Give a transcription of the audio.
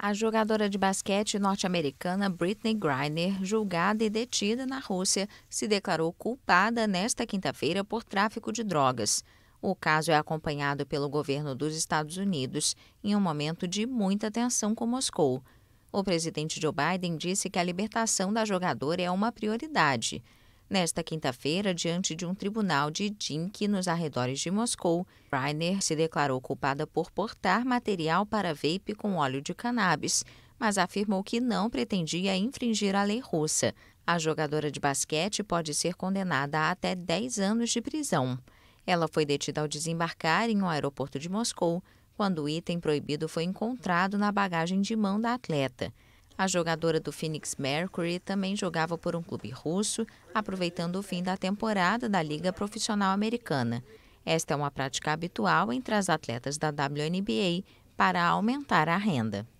A jogadora de basquete norte-americana Britney Griner, julgada e detida na Rússia, se declarou culpada nesta quinta-feira por tráfico de drogas. O caso é acompanhado pelo governo dos Estados Unidos em um momento de muita tensão com Moscou. O presidente Joe Biden disse que a libertação da jogadora é uma prioridade. Nesta quinta-feira, diante de um tribunal de Dinky nos arredores de Moscou, Reiner se declarou culpada por portar material para vape com óleo de cannabis, mas afirmou que não pretendia infringir a lei russa. A jogadora de basquete pode ser condenada a até 10 anos de prisão. Ela foi detida ao desembarcar em um aeroporto de Moscou, quando o item proibido foi encontrado na bagagem de mão da atleta. A jogadora do Phoenix Mercury também jogava por um clube russo, aproveitando o fim da temporada da Liga Profissional Americana. Esta é uma prática habitual entre as atletas da WNBA para aumentar a renda.